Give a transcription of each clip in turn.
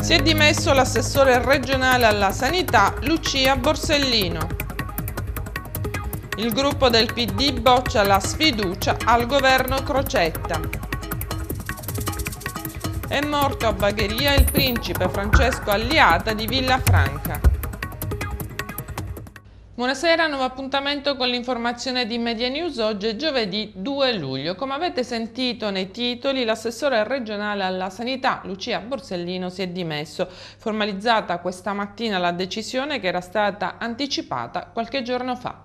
Si è dimesso l'assessore regionale alla sanità Lucia Borsellino. Il gruppo del PD boccia la sfiducia al governo Crocetta è morto a Bagheria il principe Francesco Alliata di Villafranca. Buonasera, nuovo appuntamento con l'informazione di Media News. Oggi è giovedì 2 luglio. Come avete sentito nei titoli, l'assessore regionale alla sanità Lucia Borsellino si è dimesso. Formalizzata questa mattina la decisione che era stata anticipata qualche giorno fa.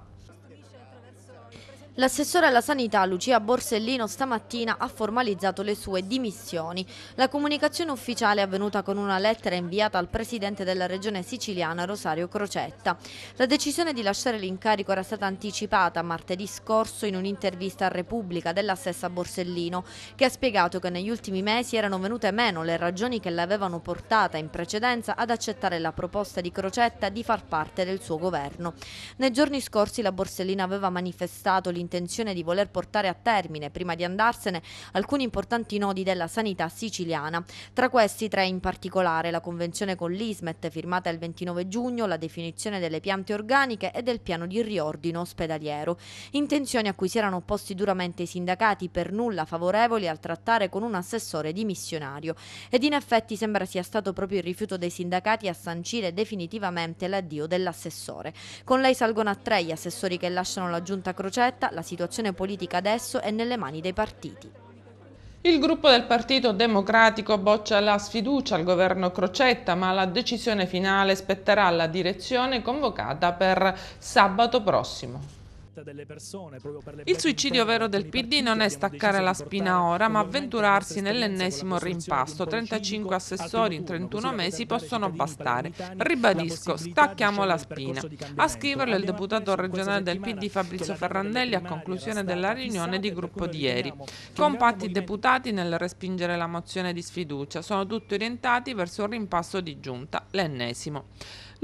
L'assessore alla sanità Lucia Borsellino stamattina ha formalizzato le sue dimissioni. La comunicazione ufficiale è avvenuta con una lettera inviata al presidente della regione siciliana Rosario Crocetta. La decisione di lasciare l'incarico era stata anticipata martedì scorso in un'intervista a Repubblica della stessa Borsellino che ha spiegato che negli ultimi mesi erano venute meno le ragioni che l'avevano portata in precedenza ad accettare la proposta di Crocetta di far parte del suo governo. Nei giorni scorsi la Borsellina aveva manifestato l'intervento l'intenzione di voler portare a termine, prima di andarsene, alcuni importanti nodi della sanità siciliana. Tra questi tre in particolare la convenzione con l'ISMET firmata il 29 giugno, la definizione delle piante organiche e del piano di riordino ospedaliero. Intenzioni a cui si erano opposti duramente i sindacati per nulla favorevoli al trattare con un assessore dimissionario. Ed in effetti sembra sia stato proprio il rifiuto dei sindacati a sancire definitivamente l'addio dell'assessore. Con lei salgono a tre gli assessori che lasciano la giunta Crocetta, la situazione politica adesso è nelle mani dei partiti. Il gruppo del Partito Democratico boccia la sfiducia al governo Crocetta, ma la decisione finale spetterà alla direzione convocata per sabato prossimo. Il suicidio vero del PD non è staccare la spina ora, ma avventurarsi nell'ennesimo rimpasto. 35 assessori in 31 mesi possono bastare. Ribadisco, stacchiamo la spina. A scriverlo il deputato regionale del PD Fabrizio Ferrandelli a conclusione della riunione di gruppo di ieri. Compatti deputati nel respingere la mozione di sfiducia. Sono tutti orientati verso un rimpasto di giunta, l'ennesimo.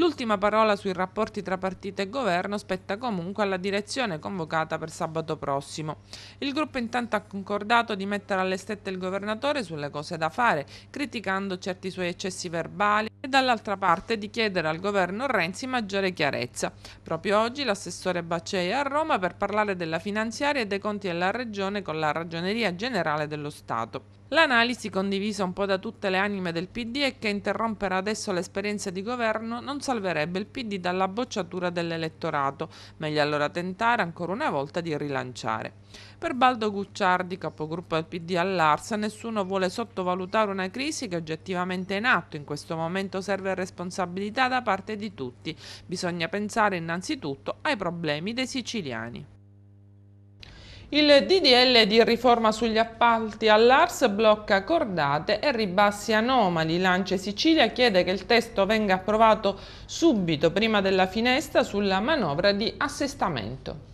L'ultima parola sui rapporti tra partito e governo spetta comunque alla direzione convocata per sabato prossimo. Il gruppo intanto ha concordato di mettere alle stette il governatore sulle cose da fare, criticando certi suoi eccessi verbali e dall'altra parte di chiedere al governo Renzi maggiore chiarezza. Proprio oggi l'assessore Baccei è a Roma per parlare della finanziaria e dei conti della regione con la ragioneria generale dello Stato. L'analisi condivisa un po' da tutte le anime del PD è che interrompere adesso l'esperienza di governo non salverebbe il PD dalla bocciatura dell'elettorato, meglio allora tentare ancora una volta di rilanciare. Per Baldo Gucciardi, capogruppo del PD all'Arsa, nessuno vuole sottovalutare una crisi che oggettivamente è in atto, in questo momento serve responsabilità da parte di tutti, bisogna pensare innanzitutto ai problemi dei siciliani. Il DDL di riforma sugli appalti all'ARS blocca cordate e ribassi anomali. Lance Sicilia chiede che il testo venga approvato subito prima della finestra sulla manovra di assestamento.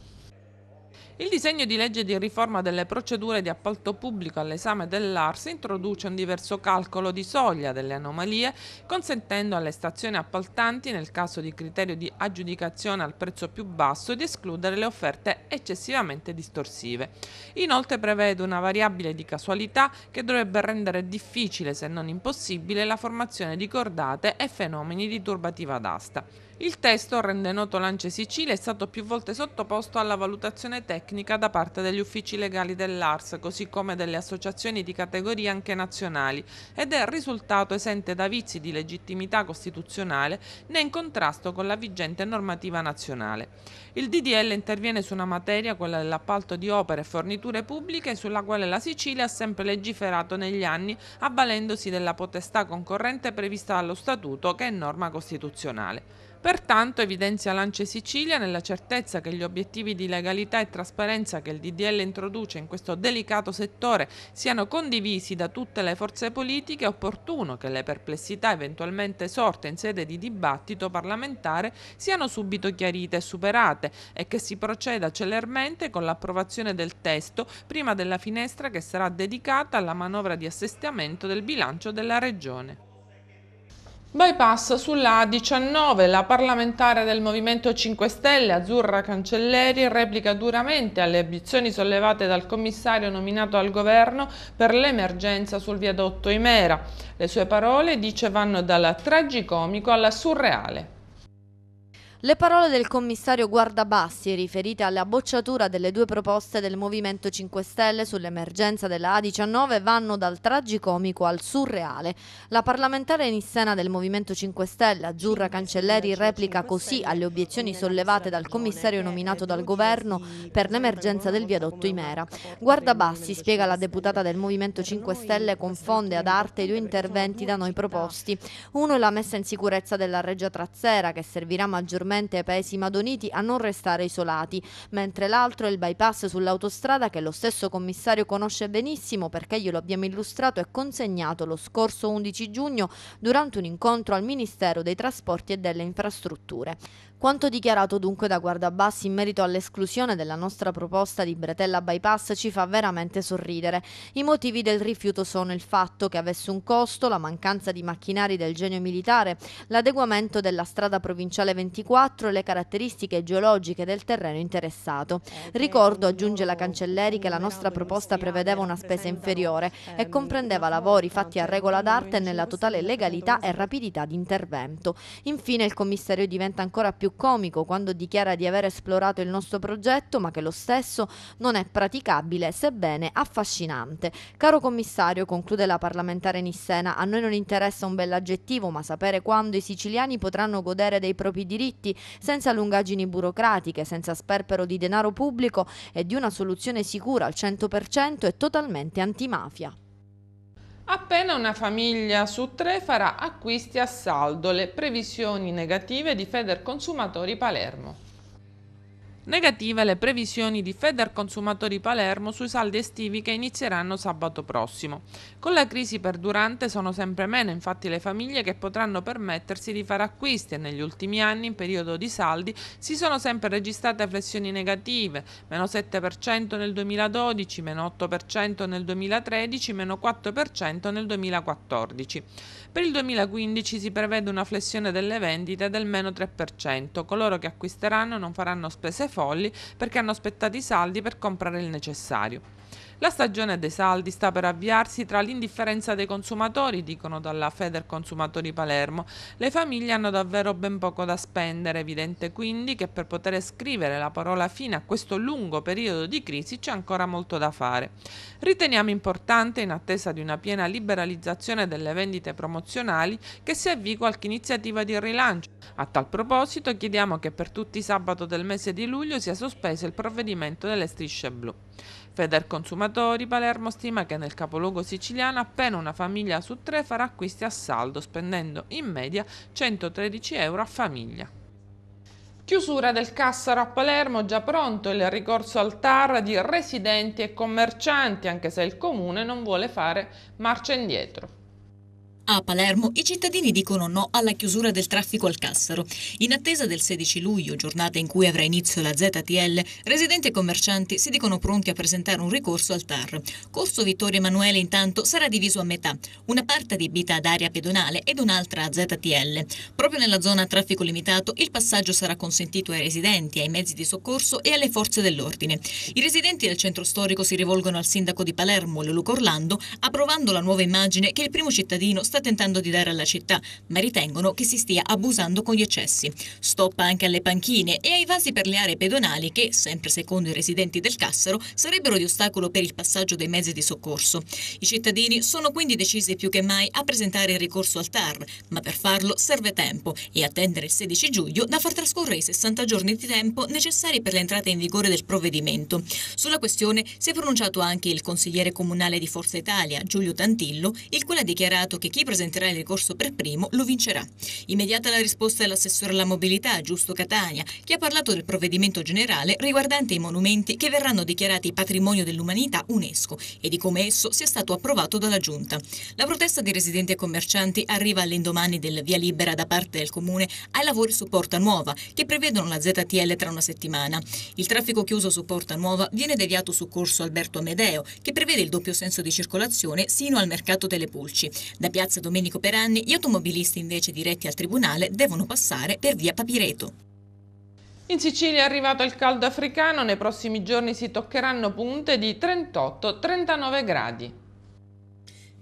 Il disegno di legge di riforma delle procedure di appalto pubblico all'esame dell'ARS introduce un diverso calcolo di soglia delle anomalie, consentendo alle stazioni appaltanti, nel caso di criterio di aggiudicazione al prezzo più basso, di escludere le offerte eccessivamente distorsive. Inoltre prevede una variabile di casualità che dovrebbe rendere difficile, se non impossibile, la formazione di cordate e fenomeni di turbativa d'asta. Il testo, rende noto l'Ance Sicilia, è stato più volte sottoposto alla valutazione tecnica da parte degli uffici legali dell'ARS, così come delle associazioni di categoria anche nazionali, ed è risultato esente da vizi di legittimità costituzionale né in contrasto con la vigente normativa nazionale. Il DDL interviene su una materia, quella dell'appalto di opere e forniture pubbliche, sulla quale la Sicilia ha sempre legiferato negli anni, avvalendosi della potestà concorrente prevista dallo Statuto, che è norma costituzionale. Pertanto, evidenzia Lance Sicilia, nella certezza che gli obiettivi di legalità e trasparenza che il DDL introduce in questo delicato settore siano condivisi da tutte le forze politiche, è opportuno che le perplessità eventualmente sorte in sede di dibattito parlamentare siano subito chiarite e superate e che si proceda celermente con l'approvazione del testo prima della finestra che sarà dedicata alla manovra di assestamento del bilancio della Regione. Bypass sulla A19, la parlamentare del Movimento 5 Stelle, Azzurra Cancelleri, replica duramente alle obiezioni sollevate dal commissario nominato al governo per l'emergenza sul viadotto Imera. Le sue parole, dice, vanno dal tragicomico alla surreale. Le parole del commissario Guardabassi riferite alla bocciatura delle due proposte del Movimento 5 Stelle sull'emergenza della A19 vanno dal tragicomico al surreale. La parlamentare nissena del Movimento 5 Stelle, Azzurra Cancelleri, replica così alle obiezioni sollevate dal commissario nominato dal governo per l'emergenza del viadotto Imera. Guardabassi, spiega la deputata del Movimento 5 Stelle, confonde ad arte i due interventi da noi proposti. Uno è la messa in sicurezza della Reggia Trazzera, che servirà maggiormente maggiormente Paesi Madoniti a non restare isolati, mentre l'altro è il bypass sull'autostrada che lo stesso commissario conosce benissimo perché glielo abbiamo illustrato e consegnato lo scorso 11 giugno durante un incontro al Ministero dei Trasporti e delle Infrastrutture. Quanto dichiarato dunque da Guardabassi in merito all'esclusione della nostra proposta di Bretella Bypass ci fa veramente sorridere. I motivi del rifiuto sono il fatto che avesse un costo, la mancanza di macchinari del genio militare, l'adeguamento della strada provinciale 24 e le caratteristiche geologiche del terreno interessato. Eh, Ricordo, aggiunge la Cancelleri, che la nostra proposta prevedeva una spesa inferiore e comprendeva lavori fatti a regola d'arte nella totale legalità e rapidità di intervento. Infine il commissario diventa ancora più più comico quando dichiara di aver esplorato il nostro progetto, ma che lo stesso non è praticabile, sebbene affascinante. Caro commissario, conclude la parlamentare Nissena, a noi non interessa un bell'aggettivo, ma sapere quando i siciliani potranno godere dei propri diritti senza lungaggini burocratiche, senza sperpero di denaro pubblico e di una soluzione sicura al 100% è totalmente antimafia. Appena una famiglia su tre farà acquisti a saldo, le previsioni negative di Feder Consumatori Palermo. Negative le previsioni di Consumatori Palermo sui saldi estivi che inizieranno sabato prossimo. Con la crisi perdurante sono sempre meno infatti le famiglie che potranno permettersi di fare acquisti e negli ultimi anni in periodo di saldi si sono sempre registrate flessioni negative, meno 7% nel 2012, meno 8% nel 2013, meno 4% nel 2014. Per il 2015 si prevede una flessione delle vendite del meno 3%. Coloro che acquisteranno non faranno spese folli perché hanno aspettato i saldi per comprare il necessario. La stagione dei saldi sta per avviarsi tra l'indifferenza dei consumatori, dicono dalla Feder Consumatori Palermo. Le famiglie hanno davvero ben poco da spendere, evidente quindi che per poter scrivere la parola fine a questo lungo periodo di crisi c'è ancora molto da fare. Riteniamo importante, in attesa di una piena liberalizzazione delle vendite promozionali, che si avvii qualche iniziativa di rilancio. A tal proposito chiediamo che per tutti i sabato del mese di luglio sia sospeso il provvedimento delle strisce blu. Consumatori Palermo stima che nel capoluogo siciliano appena una famiglia su tre farà acquisti a saldo, spendendo in media 113 euro a famiglia. Chiusura del Cassaro a Palermo, già pronto il ricorso al TAR di residenti e commercianti, anche se il comune non vuole fare marcia indietro. A Palermo i cittadini dicono no alla chiusura del traffico al Cassaro. In attesa del 16 luglio, giornata in cui avrà inizio la ZTL, residenti e commercianti si dicono pronti a presentare un ricorso al TAR. Corso Vittorio Emanuele intanto sarà diviso a metà, una parte adibita ad area pedonale ed un'altra a ZTL. Proprio nella zona a traffico limitato il passaggio sarà consentito ai residenti, ai mezzi di soccorso e alle forze dell'ordine. I residenti del centro storico si rivolgono al sindaco di Palermo, Lulu Corlando, approvando la nuova immagine che il primo cittadino sta sta tentando di dare alla città, ma ritengono che si stia abusando con gli eccessi. Stoppa anche alle panchine e ai vasi per le aree pedonali che, sempre secondo i residenti del Cassero, sarebbero di ostacolo per il passaggio dei mezzi di soccorso. I cittadini sono quindi decisi più che mai a presentare il ricorso al TAR, ma per farlo serve tempo e attendere il 16 giugno da far trascorrere i 60 giorni di tempo necessari per l'entrata in vigore del provvedimento. Sulla questione si è pronunciato anche il consigliere comunale di Forza Italia, Giulio Tantillo, il quale ha dichiarato che chi presenterà il ricorso per primo lo vincerà. Immediata la risposta dell'assessore alla mobilità, Giusto Catania, che ha parlato del provvedimento generale riguardante i monumenti che verranno dichiarati patrimonio dell'umanità UNESCO e di come esso sia stato approvato dalla Giunta. La protesta dei residenti e commercianti arriva all'indomani del via libera da parte del Comune ai lavori su Porta Nuova, che prevedono la ZTL tra una settimana. Il traffico chiuso su Porta Nuova viene deviato su corso Alberto Amedeo, che prevede il doppio senso di circolazione sino al mercato delle Pulci. Da piazza piazza Domenico Peranni, gli automobilisti invece diretti al tribunale devono passare per via Papireto. In Sicilia è arrivato il caldo africano, nei prossimi giorni si toccheranno punte di 38-39 gradi.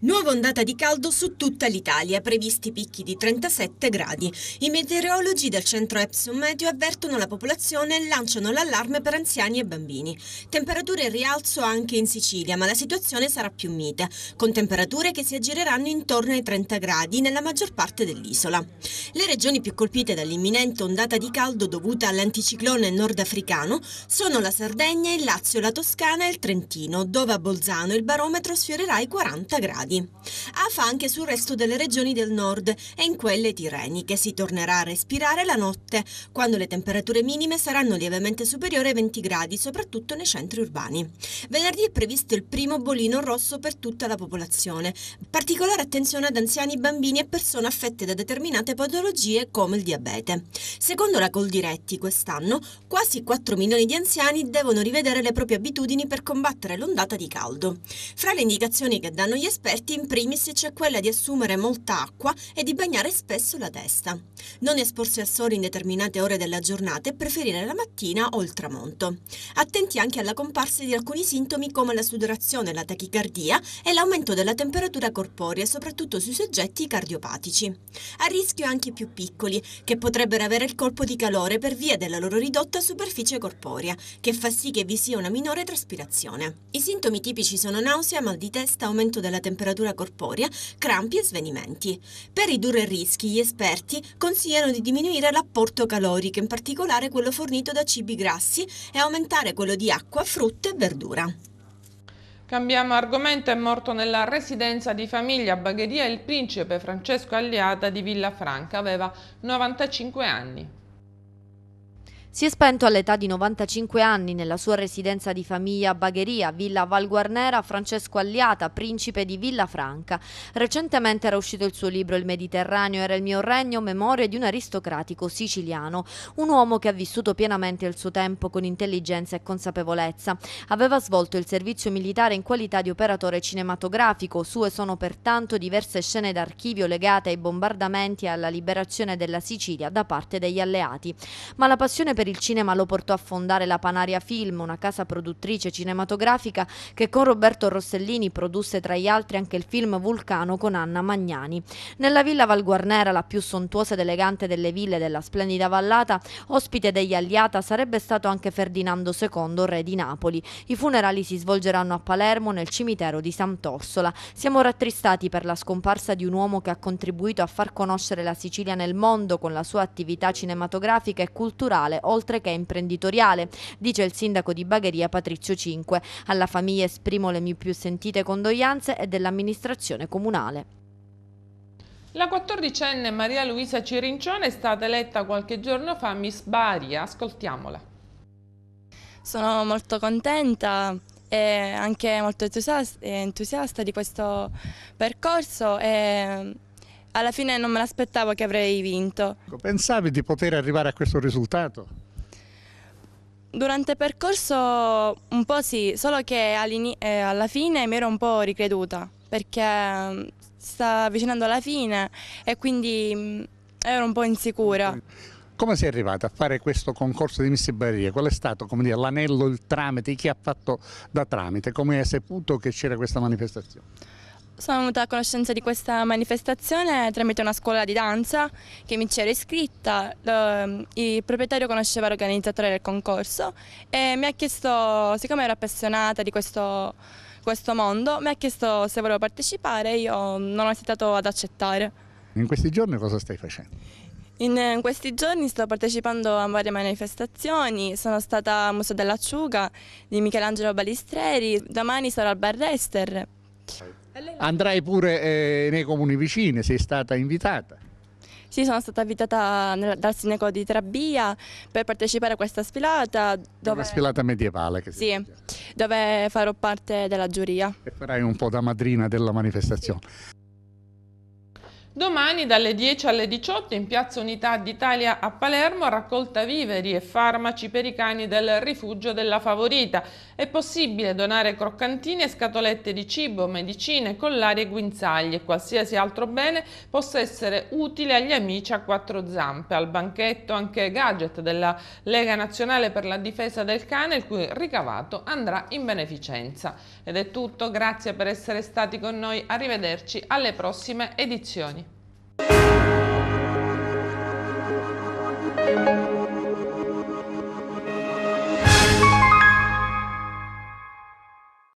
Nuova ondata di caldo su tutta l'Italia, previsti picchi di 37 gradi. I meteorologi del centro Epsom Meteo avvertono la popolazione e lanciano l'allarme per anziani e bambini. Temperature in rialzo anche in Sicilia, ma la situazione sarà più mite, con temperature che si aggireranno intorno ai 30 gradi nella maggior parte dell'isola. Le regioni più colpite dall'imminente ondata di caldo dovuta all'anticiclone nordafricano sono la Sardegna, il Lazio, la Toscana e il Trentino, dove a Bolzano il barometro sfiorerà i 40 gradi. Piedi. AFA anche sul resto delle regioni del nord e in quelle tireniche si tornerà a respirare la notte, quando le temperature minime saranno lievemente superiori ai 20 gradi, soprattutto nei centri urbani. Venerdì è previsto il primo bolino rosso per tutta la popolazione. Particolare attenzione ad anziani, bambini e persone affette da determinate patologie come il diabete. Secondo la Coldiretti, quest'anno quasi 4 milioni di anziani devono rivedere le proprie abitudini per combattere l'ondata di caldo. Fra le indicazioni che danno gli esperti esperti in primis c'è quella di assumere molta acqua e di bagnare spesso la testa. Non esporsi al sole in determinate ore della giornata e preferire la mattina o il tramonto. Attenti anche alla comparsa di alcuni sintomi come la sudorazione, la tachicardia e l'aumento della temperatura corporea, soprattutto sui soggetti cardiopatici. A rischio anche i più piccoli, che potrebbero avere il colpo di calore per via della loro ridotta superficie corporea, che fa sì che vi sia una minore traspirazione. I sintomi tipici sono nausea, mal di testa, aumento della temperatura temperatura corporea, crampi e svenimenti. Per ridurre i rischi, gli esperti consigliano di diminuire l'apporto calorico, in particolare quello fornito da cibi grassi, e aumentare quello di acqua, frutta e verdura. Cambiamo argomento, è morto nella residenza di famiglia Bagheria il principe Francesco Alliata di Villa Franca, aveva 95 anni. Si è spento all'età di 95 anni nella sua residenza di famiglia a Bagheria, Villa Valguarnera, Francesco Alliata, principe di Villa Franca. Recentemente era uscito il suo libro Il Mediterraneo era il mio regno, memoria di un aristocratico siciliano, un uomo che ha vissuto pienamente il suo tempo con intelligenza e consapevolezza. Aveva svolto il servizio militare in qualità di operatore cinematografico, sue sono pertanto diverse scene d'archivio legate ai bombardamenti e alla liberazione della Sicilia da parte degli alleati. Ma la passione per per il cinema lo portò a fondare la Panaria Film, una casa produttrice cinematografica che con Roberto Rossellini produsse tra gli altri anche il film Vulcano con Anna Magnani. Nella villa Valguarnera, la più sontuosa ed elegante delle ville della splendida vallata, ospite degli Aliata sarebbe stato anche Ferdinando II, re di Napoli. I funerali si svolgeranno a Palermo nel cimitero di Sant'Orsola. Siamo rattristati per la scomparsa di un uomo che ha contribuito a far conoscere la Sicilia nel mondo con la sua attività cinematografica e culturale, oltre oltre che imprenditoriale, dice il sindaco di Bagheria Patrizio Cinque. Alla famiglia esprimo le mie più sentite condoglianze e dell'amministrazione comunale. La 14enne Maria Luisa Cirincione è stata eletta qualche giorno fa Miss Bari, ascoltiamola. Sono molto contenta e anche molto entusiasta, entusiasta di questo percorso e alla fine non me l'aspettavo che avrei vinto. Ecco, pensavi di poter arrivare a questo risultato? Durante il percorso un po' sì, solo che eh, alla fine mi ero un po' ricreduta perché mm, sta avvicinando alla fine e quindi mm, ero un po' insicura. Come sei arrivata a fare questo concorso di Miss Barriere? Qual è stato l'anello, il tramite, chi ha fatto da tramite? Come hai saputo che c'era questa manifestazione? Sono venuta a conoscenza di questa manifestazione tramite una scuola di danza che mi c'era iscritta, ehm, il proprietario conosceva l'organizzatore del concorso e mi ha chiesto, siccome ero appassionata di questo, questo mondo, mi ha chiesto se volevo partecipare e io non ho esitato ad accettare. In questi giorni cosa stai facendo? In questi giorni sto partecipando a varie manifestazioni, sono stata al Museo dell'Acciuga di Michelangelo Balistreri, domani sarò al Bar Barrester. Andrai pure eh, nei comuni vicini, sei stata invitata. Sì, sono stata invitata dal sindaco di Trabia per partecipare a questa sfilata. Dove... Una sfilata medievale che si Sì, dove farò parte della giuria. E farai un po' da madrina della manifestazione. Sì. Domani dalle 10 alle 18 in Piazza Unità d'Italia a Palermo raccolta viveri e farmaci per i cani del rifugio della Favorita. È possibile donare croccantini e scatolette di cibo, medicine, collari e guinzagli e qualsiasi altro bene possa essere utile agli amici a quattro zampe. Al banchetto anche gadget della Lega Nazionale per la Difesa del Cane il cui ricavato andrà in beneficenza. Ed è tutto, grazie per essere stati con noi, arrivederci alle prossime edizioni.